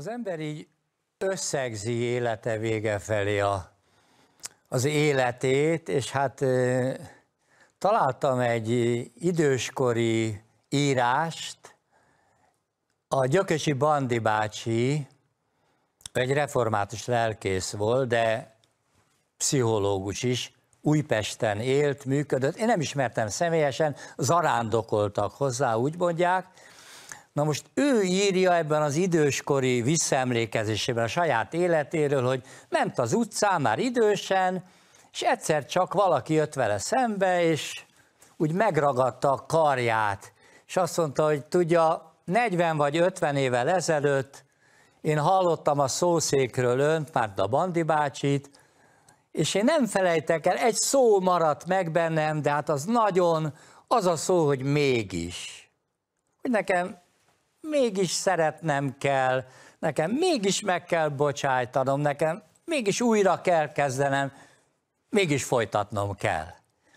Az ember így összegzi élete vége felé a, az életét, és hát találtam egy időskori írást, a Gyökösi Bandi bácsi egy református lelkész volt, de pszichológus is, Újpesten élt, működött, én nem ismertem személyesen, zarándokoltak hozzá, úgy mondják, Na most ő írja ebben az időskori visszaemlékezésében a saját életéről, hogy ment az utcán már idősen, és egyszer csak valaki jött vele szembe, és úgy megragadta a karját, és azt mondta, hogy tudja, 40 vagy 50 évvel ezelőtt én hallottam a szószékről önt, már a Bandi bácsit, és én nem felejtek el, egy szó maradt meg bennem, de hát az nagyon, az a szó, hogy mégis. Hogy nekem mégis szeretnem kell, nekem mégis meg kell bocsájtanom, nekem mégis újra kell kezdenem, mégis folytatnom kell.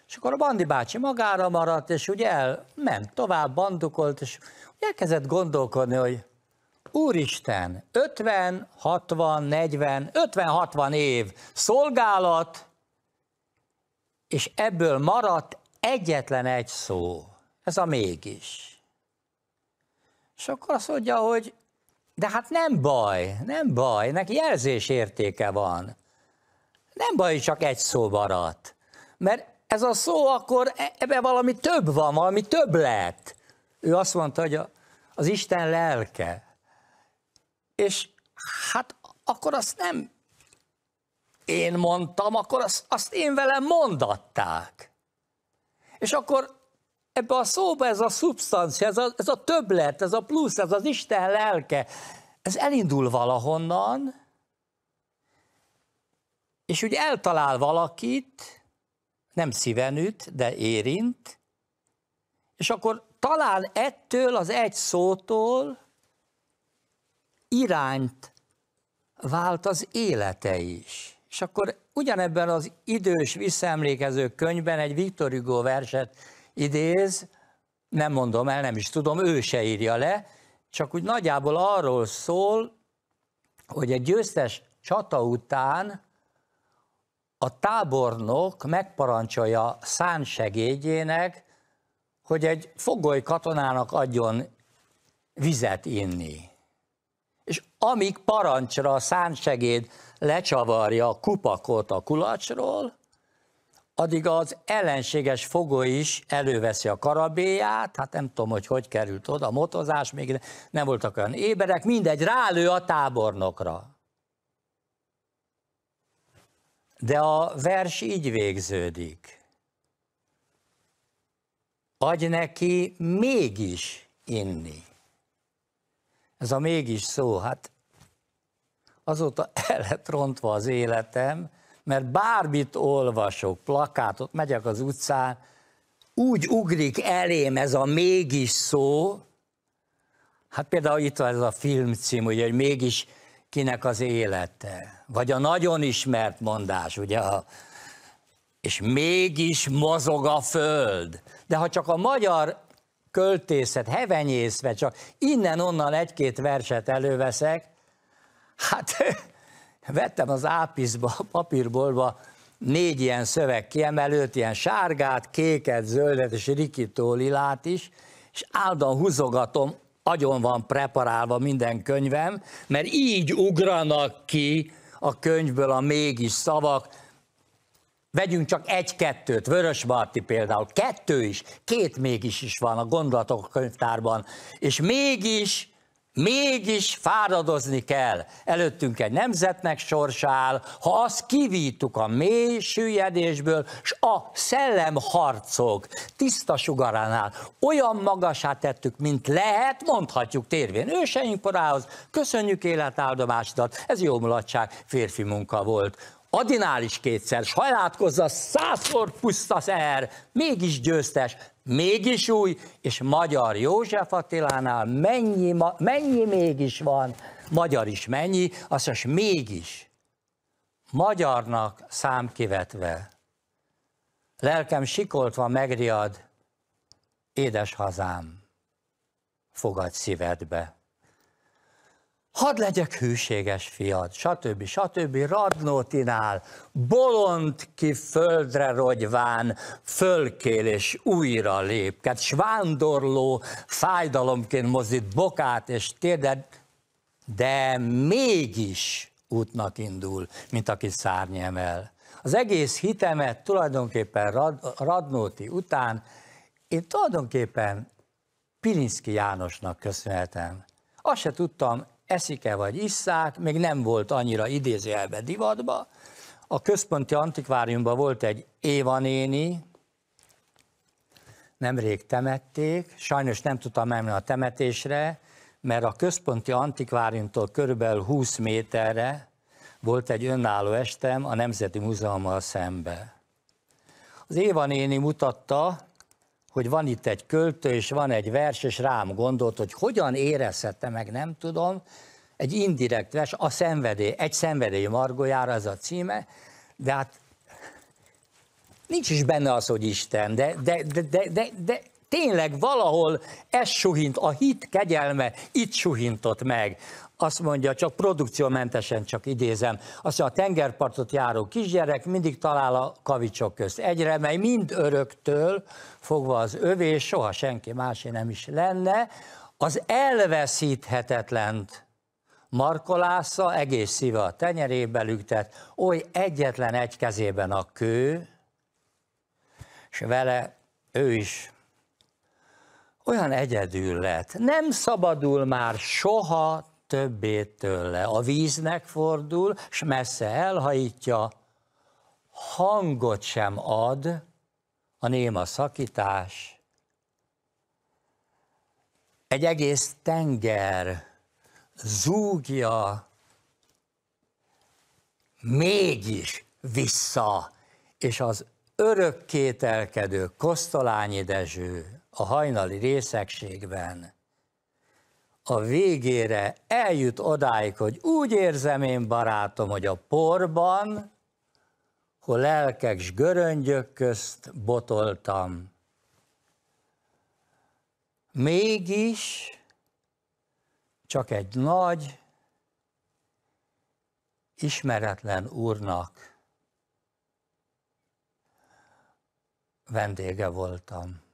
És akkor a Bandi bácsi magára maradt, és ugye elment tovább, bandukolt, és elkezdett gondolkodni, hogy Úristen, 50, 60, 40, 50-60 év szolgálat, és ebből maradt egyetlen egy szó. Ez a mégis. És akkor azt mondja, hogy de hát nem baj, nem baj, neki jelzés értéke van. Nem baj, csak egy szó maradt. Mert ez a szó akkor e- ebben valami több van, valami több lett. Ő azt mondta, hogy az Isten lelke. És hát akkor azt nem én mondtam, akkor azt, azt én velem mondatták. És akkor ebbe a szóba ez a szubstancia, ez a, ez a többlet, ez a plusz, ez az Isten lelke, ez elindul valahonnan, és úgy eltalál valakit, nem szíven üt, de érint, és akkor talán ettől az egy szótól irányt vált az élete is. És akkor ugyanebben az idős visszaemlékező könyvben egy Viktor Hugo verset idéz, nem mondom el, nem is tudom, ő se írja le, csak úgy nagyjából arról szól, hogy egy győztes csata után a tábornok megparancsolja Szán segédjének, hogy egy fogoly katonának adjon vizet inni. És amíg parancsra a szánsegéd lecsavarja a kupakot a kulacsról, addig az ellenséges fogó is előveszi a karabéját, hát nem tudom, hogy hogy került oda, a motozás, még nem voltak olyan éberek, mindegy, rálő a tábornokra. De a vers így végződik. Adj neki mégis inni. Ez a mégis szó, hát azóta el lett rontva az életem, mert bármit olvasok, plakátot, megyek az utcán, úgy ugrik elém ez a mégis szó, hát például itt van ez a film cím, ugye, hogy mégis kinek az élete, vagy a nagyon ismert mondás, ugye, a, és mégis mozog a föld. De ha csak a magyar költészet hevenyészve, csak innen-onnan egy-két verset előveszek, hát vettem az ápiszba, a papírbolba négy ilyen szöveg kiemelőt, ilyen sárgát, kéket, zöldet és rikító lilát is, és áldan húzogatom, agyon van preparálva minden könyvem, mert így ugranak ki a könyvből a mégis szavak, Vegyünk csak egy-kettőt, Vörös Marti például, kettő is, két mégis is van a gondolatok könyvtárban, és mégis Mégis fáradozni kell. Előttünk egy nemzetnek sorsál, ha azt kivítuk a mély süllyedésből, s a szellemharcok tiszta sugaránál olyan magasá tettük, mint lehet, mondhatjuk térvén őseink porához, köszönjük életáldomásodat, ez jó mulatság, férfi munka volt. Adinál is kétszer, sajátkozza, százszor pusztasz er, mégis győztes, mégis új, és Magyar József Attilánál mennyi, ma, mennyi mégis van, magyar is mennyi, azt most mégis magyarnak kivetve, lelkem sikoltva megriad, édes hazám, fogad szívedbe hadd legyek hűséges fiad, stb. stb. Radnótinál, bolond ki földre rogyván, fölkél és újra lépked, svándorló fájdalomként mozdít bokát és térdet, de mégis útnak indul, mint aki szárny emel. Az egész hitemet tulajdonképpen Rad- Radnóti után én tulajdonképpen Pilinszki Jánosnak köszönhetem. Azt se tudtam eszik-e vagy isszák, még nem volt annyira idézőjelbe divatba. A központi antikváriumban volt egy Éva néni, nemrég temették, sajnos nem tudtam menni a temetésre, mert a központi antikváriumtól körülbelül 20 méterre volt egy önálló estem a Nemzeti Múzeummal szembe. Az Éva néni mutatta, hogy van itt egy költő, és van egy vers, és rám gondolt, hogy hogyan érezhette meg, nem tudom, egy indirekt vers, a szenvedély, egy szenvedély margójára ez a címe, de hát nincs is benne az, hogy Isten, de, de, de, de, de, de tényleg valahol ez suhint, a hit kegyelme itt suhintott meg. Azt mondja, csak produkciómentesen csak idézem, azt mondja, a tengerpartot járó kisgyerek mindig talál a kavicsok közt. Egyre, mely mind öröktől fogva az övé, soha senki másé nem is lenne, az elveszíthetetlent markolásza egész szíve a tenyerébe lüktet, oly egyetlen egy kezében a kő, és vele ő is olyan egyedül lett. Nem szabadul már soha többé tőle. A víznek fordul, s messze elhajítja, hangot sem ad a néma szakítás. Egy egész tenger zúgja, mégis vissza, és az örökkételkedő Kosztolányi Dezső a hajnali részegségben, a végére eljut odáig, hogy úgy érzem én, barátom, hogy a porban, hol lelkek s göröngyök közt botoltam. Mégis csak egy nagy, ismeretlen úrnak vendége voltam.